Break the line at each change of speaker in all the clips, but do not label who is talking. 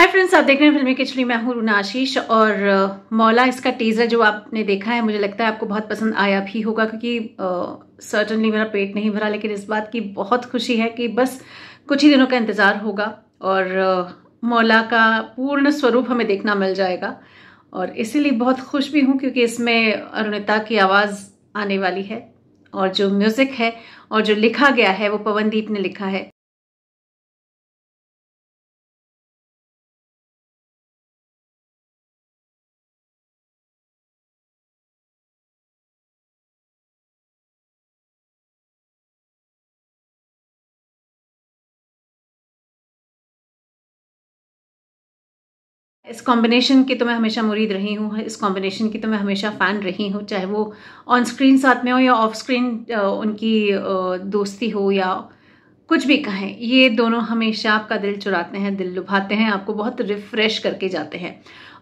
hi friends आप देख रहे हैं फिल्मी किचली मैं हूं रूना आशीष और मौला इसका टीजर जो आपने देखा है मुझे लगता है आपको बहुत पसंद आया भी होगा क्योंकि सर्टनली मेरा पेट नहीं भरा लेकिन इस बात की बहुत खुशी है कि बस कुछ ही दिनों का इंतज़ार होगा और आ, मौला का पूर्ण स्वरूप हमें देखना मिल जाएगा और इसीलिए बहुत खुश भी हूँ क्योंकि इसमें अरुणिता की आवाज़ आने वाली है और जो म्यूज़िक है और जो लिखा
गया है वो पवनदीप ने लिखा है
इस कॉम्बिनेशन की तो मैं हमेशा मुरीद रही हूँ इस कॉम्बिनेशन की तो मैं हमेशा फ़ैन रही हूँ चाहे वो ऑन स्क्रीन साथ में हो या ऑफ स्क्रीन उनकी दोस्ती हो या कुछ भी कहें ये दोनों हमेशा आपका दिल चुराते हैं दिल लुभाते हैं आपको बहुत रिफ़्रेश करके जाते हैं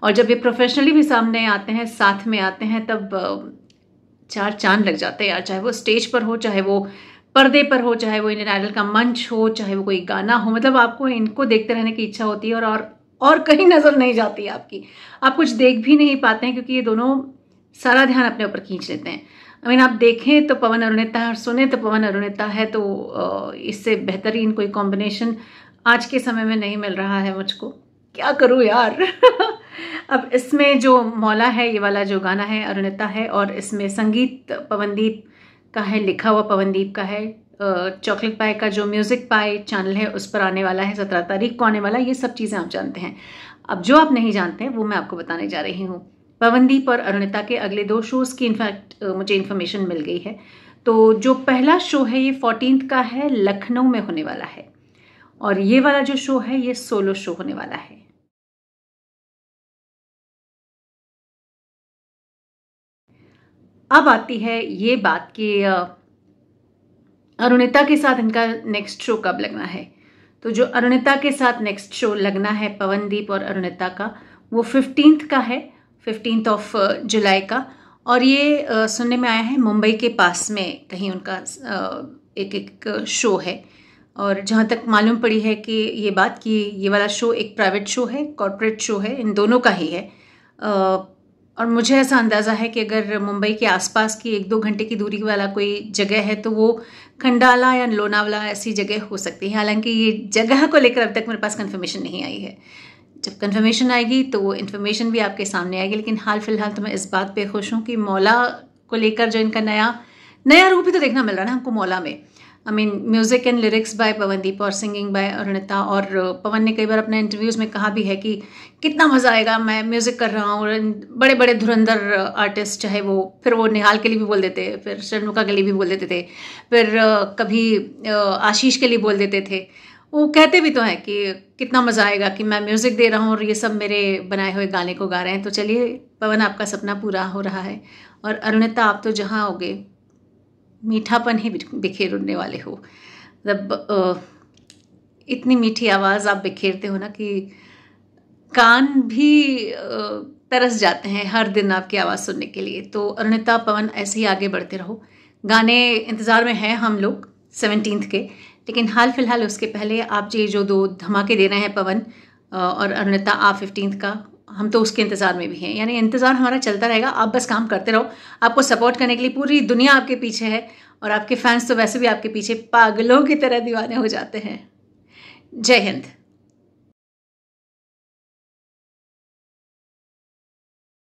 और जब ये प्रोफेशनली भी सामने आते हैं साथ में आते हैं तब चार चांद लग जाते हैं यार चाहे वो स्टेज पर हो चाहे वो पर्दे पर हो चाहे वो इंडियन आइडल का मंच हो चाहे वो कोई गाना हो मतलब आपको इनको देखते रहने की इच्छा होती है और, और और कहीं नज़र नहीं जाती आपकी आप कुछ देख भी नहीं पाते हैं क्योंकि ये दोनों सारा ध्यान अपने ऊपर खींच लेते हैं आई मीन आप देखें तो पवन अरुणता है और सुने तो पवन अरुणता है तो इससे बेहतरीन कोई कॉम्बिनेशन आज के समय में नहीं मिल रहा है मुझको क्या करूँ यार अब इसमें जो मौला है ये वाला जो गाना है अरुणता है और इसमें संगीत पवनदीप का है लिखा हुआ पवनदीप का है चॉकलेट पाए का जो म्यूज़िक पाए चैनल है उस पर आने वाला है सत्रह तारीख को आने वाला ये सब चीज़ें आप जानते हैं अब जो आप नहीं जानते हैं वो मैं आपको बताने जा रही हूँ पवनदीप और अरुणिता के अगले दो शोज़ की इनफैक्ट मुझे इन्फॉर्मेशन मिल गई है तो जो पहला शो है ये फोर्टीन का है लखनऊ में होने वाला है और ये वाला जो शो है ये सोलो शो होने वाला है अब आती है ये बात कि अरुणिता के साथ इनका नेक्स्ट शो कब लगना है तो जो अरुणिता के साथ नेक्स्ट शो लगना है पवनदीप और अरुणिता का वो फिफ्टींथ का है फिफ्टींथ ऑफ जुलाई का और ये uh, सुनने में आया है मुंबई के पास में कहीं उनका uh, एक एक शो uh, है और जहाँ तक मालूम पड़ी है कि ये बात कि ये वाला शो एक प्राइवेट शो है कॉरपोरेट शो है इन दोनों का ही है आ, और मुझे ऐसा अंदाज़ा है कि अगर मुंबई के आसपास की एक दो घंटे की दूरी वाला कोई जगह है तो वो खंडाला या लोनावाला ऐसी जगह हो सकती है हालांकि ये जगह को लेकर अब तक मेरे पास कन्फर्मेशन नहीं आई है जब कन्फर्मेशन आएगी तो वो इन्फॉर्मेशन भी आपके सामने आएगी लेकिन हाल फिलहाल तो मैं इस बात पर खुश हूँ कि मौला को लेकर जो इनका नया नया रूप ही तो देखना मिल रहा है ना हमको मौला में I mean music and lyrics by Pawandeep और सिंगिंग बाय अरुणिता और पवन uh, ने कई बार अपने इंटरव्यूज़ में कहा भी है कि कितना मज़ा आएगा मैं म्यूज़िक कर रहा हूँ और बड़े बड़े धुरंधर आर्टिस्ट uh, चाहे वो फिर वो निहाल के लिए भी बोल देते फिर शर्नुका के लिए भी बोल देते थे फिर uh, कभी आशीष के लिए बोल देते थे वो कहते भी तो हैं कि कितना मज़ा आएगा कि मैं म्यूज़िक दे रहा हूँ और ये सब मेरे बनाए हुए गाने को गा रहे हैं तो चलिए पवन आपका सपना पूरा हो रहा है और अरुणिता आप तो जहाँ होगे मीठापन ही बिखेर उड़ने वाले हो मतलब इतनी मीठी आवाज़ आप बिखेरते हो ना कि कान भी तरस जाते हैं हर दिन आपकी आवाज़ सुनने के लिए तो अरुणिता पवन ऐसे ही आगे बढ़ते रहो गाने इंतज़ार में हैं हम लोग सेवनटीन के लेकिन हाल फिलहाल उसके पहले आप ये जो दो धमाके दे रहे हैं पवन और अरुणिता आप फिफ्टीन का हम तो उसके इंतज़ार में भी हैं यानी इंतज़ार हमारा चलता रहेगा आप बस काम करते रहो आपको सपोर्ट करने के लिए पूरी दुनिया आपके पीछे है और आपके फैंस तो वैसे भी आपके पीछे पागलों की तरह दीवाने हो जाते हैं जय हिंद